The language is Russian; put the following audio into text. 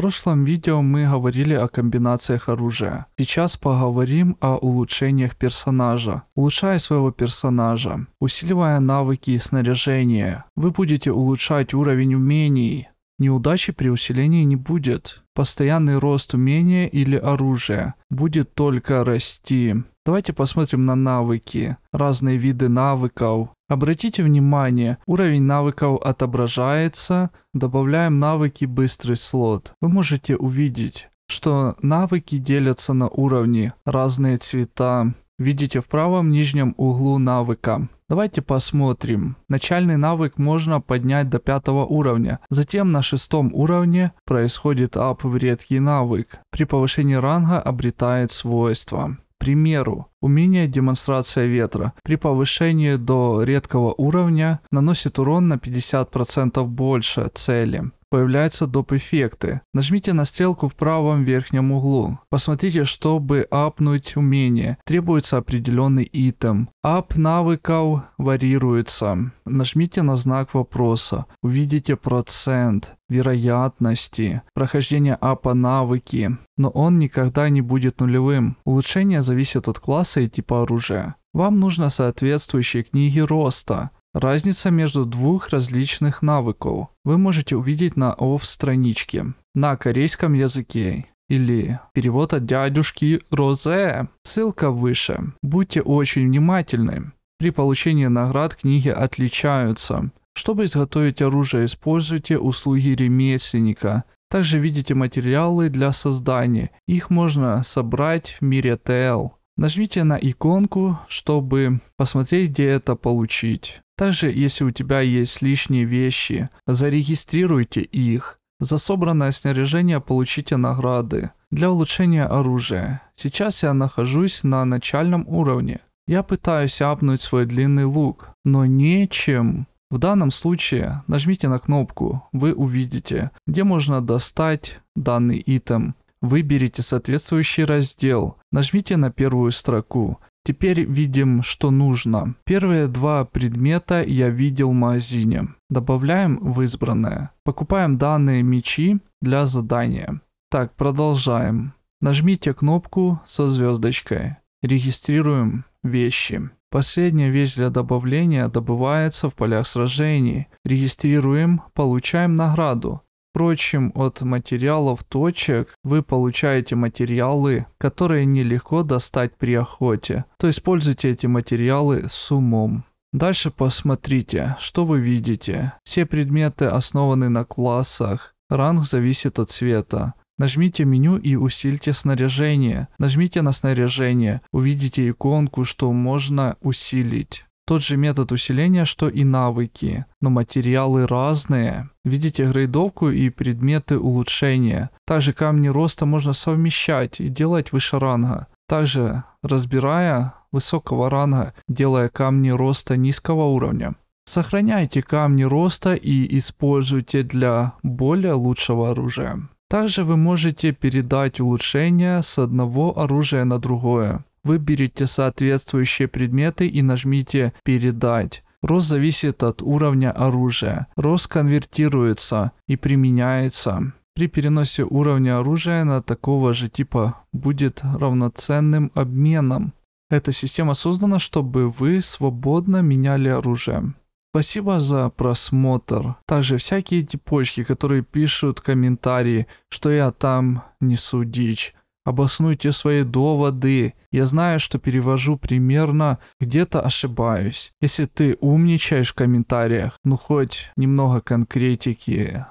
прошлом видео мы говорили о комбинациях оружия. Сейчас поговорим о улучшениях персонажа. Улучшая своего персонажа, усиливая навыки и снаряжение, вы будете улучшать уровень умений. Неудачи при усилении не будет. Постоянный рост умения или оружия будет только расти. Давайте посмотрим на навыки, разные виды навыков. Обратите внимание, уровень навыков отображается. Добавляем навыки быстрый слот. Вы можете увидеть, что навыки делятся на уровни, разные цвета. Видите в правом нижнем углу навыка. Давайте посмотрим. Начальный навык можно поднять до пятого уровня. Затем на шестом уровне происходит ап в редкий навык. При повышении ранга обретает свойства примеру, умение демонстрация ветра при повышении до редкого уровня наносит урон на 50% больше цели появляются доп-эффекты. Нажмите на стрелку в правом верхнем углу. Посмотрите, чтобы апнуть умение. Требуется определенный итем. Ап навыков варьируется. Нажмите на знак вопроса. Увидите процент вероятности прохождения апа навыки, но он никогда не будет нулевым. Улучшение зависит от класса и типа оружия. Вам нужно соответствующие книги роста. Разница между двух различных навыков вы можете увидеть на OFF-страничке на корейском языке или перевод от дядюшки Розе. Ссылка выше. Будьте очень внимательны. При получении наград книги отличаются. Чтобы изготовить оружие, используйте услуги ремесленника. Также видите материалы для создания. Их можно собрать в мире ТЛ. Нажмите на иконку, чтобы посмотреть, где это получить. Также, если у тебя есть лишние вещи, зарегистрируйте их. За собранное снаряжение получите награды. Для улучшения оружия. Сейчас я нахожусь на начальном уровне. Я пытаюсь апнуть свой длинный лук, но нечем. В данном случае нажмите на кнопку, вы увидите, где можно достать данный итем. Выберите соответствующий раздел, нажмите на первую строку Теперь видим, что нужно. Первые два предмета я видел в магазине. Добавляем в избранное. Покупаем данные мечи для задания. Так, продолжаем. Нажмите кнопку со звездочкой. Регистрируем вещи. Последняя вещь для добавления добывается в полях сражений. Регистрируем, получаем награду. Впрочем, от материалов точек вы получаете материалы, которые нелегко достать при охоте, то используйте эти материалы с умом. Дальше посмотрите, что вы видите. Все предметы основаны на классах. Ранг зависит от цвета. Нажмите меню и усильте снаряжение. Нажмите на снаряжение. Увидите иконку, что можно усилить. Тот же метод усиления, что и навыки, но материалы разные. Видите грейдовку и предметы улучшения. Также камни роста можно совмещать и делать выше ранга. Также разбирая высокого ранга, делая камни роста низкого уровня. Сохраняйте камни роста и используйте для более лучшего оружия. Также вы можете передать улучшение с одного оружия на другое. Выберите соответствующие предметы и нажмите «Передать». Рост зависит от уровня оружия. Рост конвертируется и применяется. При переносе уровня оружия на такого же типа будет равноценным обменом. Эта система создана, чтобы вы свободно меняли оружие. Спасибо за просмотр. Также всякие типочки, которые пишут комментарии, что я там несу дичь. Обоснуйте свои доводы. Я знаю, что перевожу примерно, где-то ошибаюсь. Если ты умничаешь в комментариях, ну хоть немного конкретики.